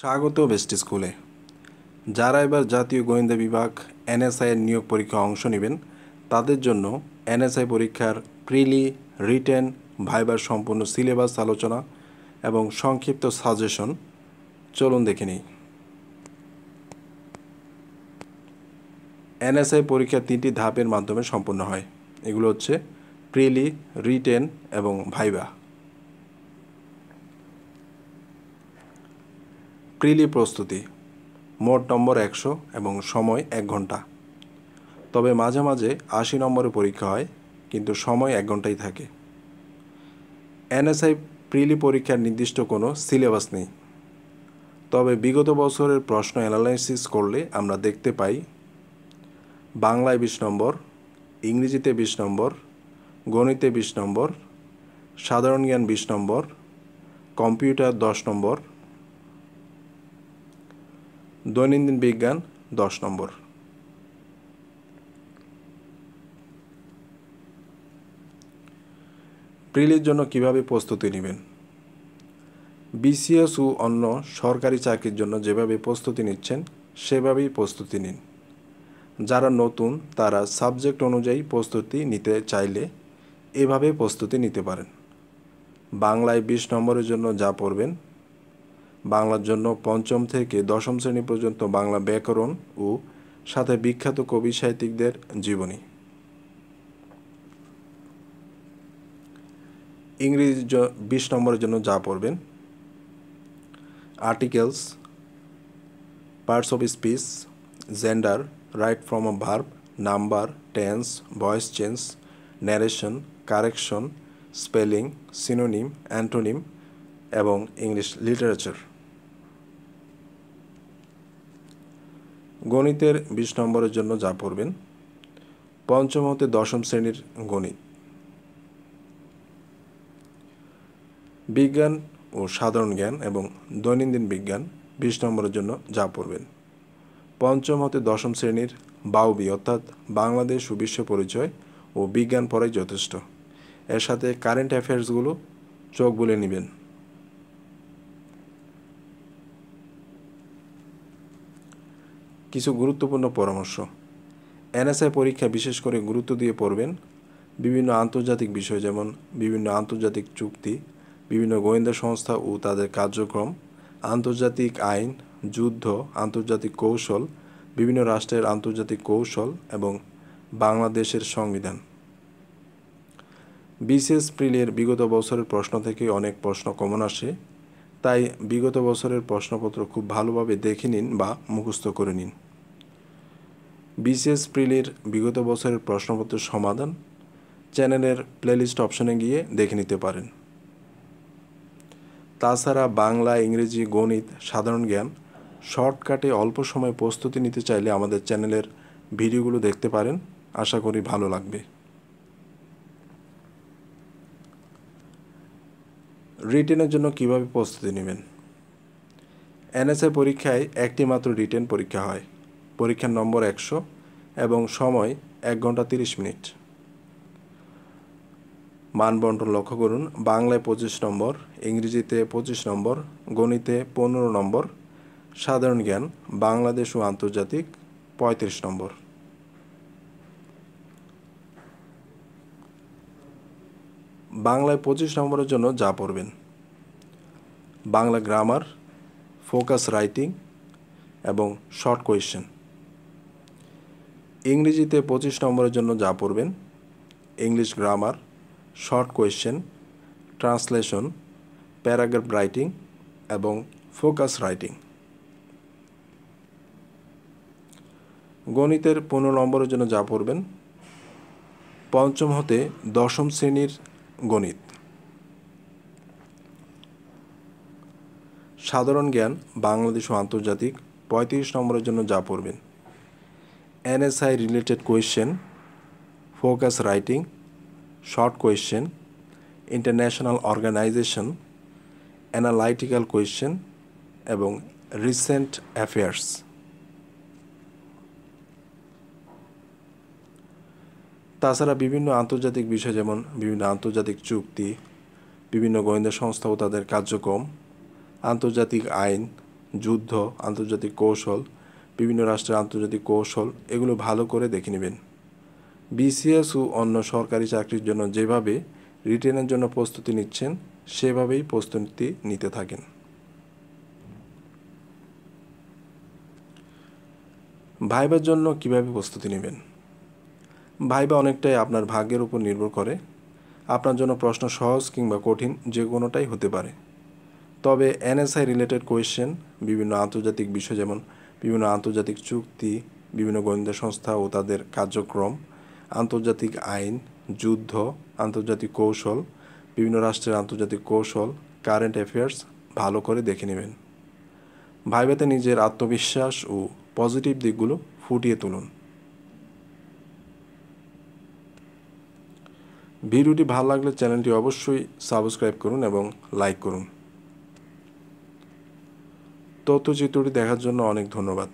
স্বাগত বেস্ট স্কুলে যারা এবার জাতীয় গোয়েন্দা বিভাগ এনএসআইয়ের নিয়োগ পরীক্ষা অংশ নেবেন তাদের জন্য এনএসআই পরীক্ষার প্রিলি রিটেন ভাইবার সম্পূর্ণ সিলেবাস আলোচনা এবং সংক্ষিপ্ত সাজেশন চলুন দেখে নিই এনএসআই পরীক্ষা তিনটি ধাপের মাধ্যমে সম্পন্ন হয় এগুলো হচ্ছে প্রিলি রিটেন এবং ভাইবা প্রিলি প্রস্তুতি মোট নম্বর একশো এবং সময় এক ঘন্টা তবে মাঝে মাঝে আশি নম্বরে পরীক্ষা হয় কিন্তু সময় এক ঘন্টাই থাকে এনএসআই প্রিলি পরীক্ষার নির্দিষ্ট কোনো সিলেবাস নেই তবে বিগত বছরের প্রশ্ন অ্যানালাইসিস করলে আমরা দেখতে পাই বাংলায় বিশ নম্বর ইংরেজিতে বিশ নম্বর গণিতে বিশ নম্বর সাধারণ জ্ঞান বিশ নম্বর কম্পিউটার দশ নম্বর দৈনন্দিন বিজ্ঞান দশ নম্বর প্রিলির জন্য কিভাবে প্রস্তুতি নেবেন বিসিএস ও অন্য সরকারি চাকরির জন্য যেভাবে প্রস্তুতি নিচ্ছেন সেভাবেই প্রস্তুতি নিন যারা নতুন তারা সাবজেক্ট অনুযায়ী প্রস্তুতি নিতে চাইলে এভাবে প্রস্তুতি নিতে পারেন বাংলায় বিশ নম্বরের জন্য যা পড়বেন বাংলার জন্য পঞ্চম থেকে দশম শ্রেণী পর্যন্ত বাংলা ব্যাকরণ ও সাথে বিখ্যাত কবি সাহিত্যিকদের জীবনী ইংরেজি বিশ নম্বরের জন্য যা পড়বেন articles parts of speech gender right form of verb number tense voice change narration correction spelling synonym antonym এবং ইংলিশ লিটারেচার গণিতের বিশ নম্বরের জন্য যা পড়বেন পঞ্চম হতে দশম শ্রেণীর গণিত বিজ্ঞান ও সাধারণ জ্ঞান এবং দৈনন্দিন বিজ্ঞান বিশ নম্বরের জন্য যা পড়বেন পঞ্চম হতে দশম শ্রেণীর বাউবি অর্থাৎ বাংলাদেশ ও বিশ্ব পরিচয় ও বিজ্ঞান পড়াই যথেষ্ট এর সাথে কারেন্ট অ্যাফেয়ার্সগুলো চোখ বলে নেবেন কিছু গুরুত্বপূর্ণ পরামর্শ এনএসআই পরীক্ষা বিশেষ করে গুরুত্ব দিয়ে পড়বেন বিভিন্ন আন্তর্জাতিক বিষয় যেমন বিভিন্ন আন্তর্জাতিক চুক্তি বিভিন্ন গোয়েন্দা সংস্থা ও তাদের কার্যক্রম আন্তর্জাতিক আইন যুদ্ধ আন্তর্জাতিক কৌশল বিভিন্ন রাষ্ট্রের আন্তর্জাতিক কৌশল এবং বাংলাদেশের সংবিধান বিশেষ প্রিলের বিগত বছরের প্রশ্ন থেকে অনেক প্রশ্ন কমন আসে তাই বিগত বছরের প্রশ্নপত্র খুব ভালোভাবে দেখে নিন বা মুখস্থ করে নিন বিসিএস প্রিলির বিগত বছরের প্রশ্নপত্রের সমাধান চ্যানেলের প্লেলিস্ট অপশনে গিয়ে দেখে নিতে পারেন তাছাড়া বাংলা ইংরেজি গণিত সাধারণ জ্ঞান শর্টকাটে অল্প সময় প্রস্তুতি নিতে চাইলে আমাদের চ্যানেলের ভিডিওগুলো দেখতে পারেন আশা করি ভালো লাগবে রিটেনের জন্য কিভাবে প্রস্তুতি নেবেন এনএসএ পরীক্ষায় একটি মাত্র রিটেন পরীক্ষা হয় পরীক্ষার নম্বর একশো এবং সময় এক ঘন্টা তিরিশ মিনিট মানবন্টন লক্ষ্য করুন বাংলায় পঁচিশ নম্বর ইংরেজিতে পঁচিশ নম্বর গণিতে পনেরো নম্বর সাধারণ জ্ঞান বাংলাদেশ ও আন্তর্জাতিক পঁয়ত্রিশ নম্বর বাংলায় পঁচিশ নম্বরের জন্য যা পড়বেন বাংলা গ্রামার ফোকাস রাইটিং এবং শর্ট কোয়েশ্চেন ইংরেজিতে পঁচিশ নম্বরের জন্য যা পড়বেন English grammar short question translation paragraph writing এবং ফোকাস রাইটিং গণিতের পনেরো নম্বরের জন্য যা পড়বেন পঞ্চম হতে দশম শ্রেণীর গণিত সাধারণ জ্ঞান বাংলাদেশ ও আন্তর্জাতিক পঁয়ত্রিশ নম্বরের জন্য যা পড়বেন NSI related question, focus writing, short question, international organization, analytical question এবং রিসেন্ট অ্যাফেয়ার্স তাছাড়া বিভিন্ন আন্তর্জাতিক বিষয় যেমন বিভিন্ন আন্তর্জাতিক চুক্তি বিভিন্ন গোয়েন্দা সংস্থা ও তাদের কার্যক্রম আন্তর্জাতিক আইন যুদ্ধ আন্তর্জাতিক কৌশল বিভিন্ন রাষ্ট্রের আন্তর্জাতিক কৌশল এগুলো ভালো করে দেখে নেবেন বিসিএস ও অন্য সরকারি চাকরির জন্য যেভাবে রিটেনের জন্য প্রস্তুতি নিচ্ছেন সেভাবেই প্রস্তুতি নিতে থাকেন ভাইবার জন্য কিভাবে প্রস্তুতি নেবেন ভাইবা অনেকটাই আপনার ভাগ্যের উপর নির্ভর করে আপনার জন্য প্রশ্ন সহজ কিংবা কঠিন যে কোনোটাই হতে পারে তবে এনএসআই রিলেটেড কোয়েশ্চেন বিভিন্ন আন্তর্জাতিক বিষয় যেমন বিভিন্ন আন্তর্জাতিক চুক্তি বিভিন্ন গোয়েন্দা সংস্থা ও তাদের কার্যক্রম আন্তর্জাতিক আইন যুদ্ধ আন্তর্জাতিক কৌশল বিভিন্ন রাষ্ট্রের আন্তর্জাতিক কৌশল কারেন্ট অ্যাফেয়ার্স ভালো করে দেখে নেবেন ভাইবাতে নিজের আত্মবিশ্বাস ও পজিটিভ দিকগুলো ফুটিয়ে তুলুন ভিডিওটি ভালো লাগলে চ্যানেলটি অবশ্যই সাবস্ক্রাইব করুন এবং লাইক করুন তত চিত্রটি দেখার জন্য অনেক ধন্যবাদ